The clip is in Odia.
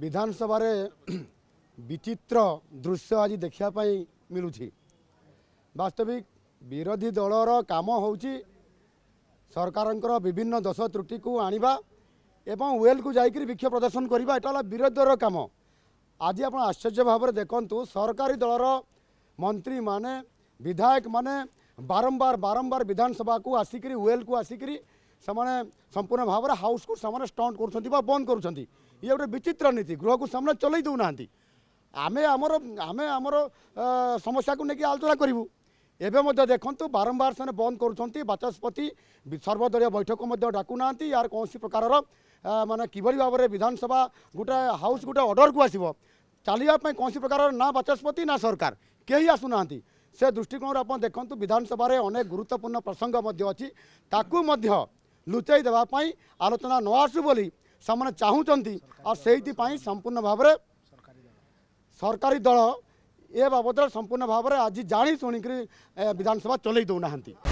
ବିଧାନସଭାରେ ବିଚିତ୍ର ଦୃଶ୍ୟ ଆଜି ଦେଖିବା ପାଇଁ ମିଳୁଛି ବାସ୍ତବିକ ବିରୋଧୀ ଦଳର କାମ ହେଉଛି ସରକାରଙ୍କର ବିଭିନ୍ନ ଦୋଷ ତ୍ରୁଟିକୁ ଆଣିବା ଏବଂ ୱେଲ୍କୁ ଯାଇକରି ବିକ୍ଷୋଭ ପ୍ରଦର୍ଶନ କରିବା ଏଟା ହେଲା ବିରୋଧୀ ଦଳର କାମ ଆଜି ଆପଣ ଆଶ୍ଚର୍ଯ୍ୟ ଭାବରେ ଦେଖନ୍ତୁ ସରକାରୀ ଦଳର ମନ୍ତ୍ରୀମାନେ ବିଧାୟକମାନେ ବାରମ୍ବାର ବାରମ୍ବାର ବିଧାନସଭାକୁ ଆସିକରି ୱେଲ୍କୁ ଆସିକରି ସେମାନେ ସମ୍ପୂର୍ଣ୍ଣ ଭାବରେ ହାଉସ୍କୁ ସେମାନେ ଷ୍ଟଣ୍ଟ କରୁଛନ୍ତି ବା ବନ୍ଦ କରୁଛନ୍ତି ये गए विचित्र नीति गृहको सामना चलै देउ नै आमर आमे समस्या आलोचना बारम्बारसँग बन्द गर्ुन बाचस्पति सर्वदलीय बैठक यार या कनौँसी प्रकार मिभरि भावर विधानसभा गएस गए अर्डरको आसै क प्रकार नचस्पति ना सरकार केही आसुना दृष्टिकोण देख्नु विधानसभा अनेक गुरुत्वपूर्ण प्रसङ्ग अझै तुचैदे आलोचना बोली ସେମାନେ ଚାହୁଁଛନ୍ତି ଆଉ ସେଇଥିପାଇଁ ସମ୍ପୂର୍ଣ୍ଣ ଭାବରେ ସରକାରୀ ଦଳ ଏ ବାବଦରେ ସମ୍ପୂର୍ଣ୍ଣ ଭାବରେ ଆଜି ଜାଣି ଶୁଣିକରି ବିଧାନସଭା ଚଲେଇ ଦେଉନାହାନ୍ତି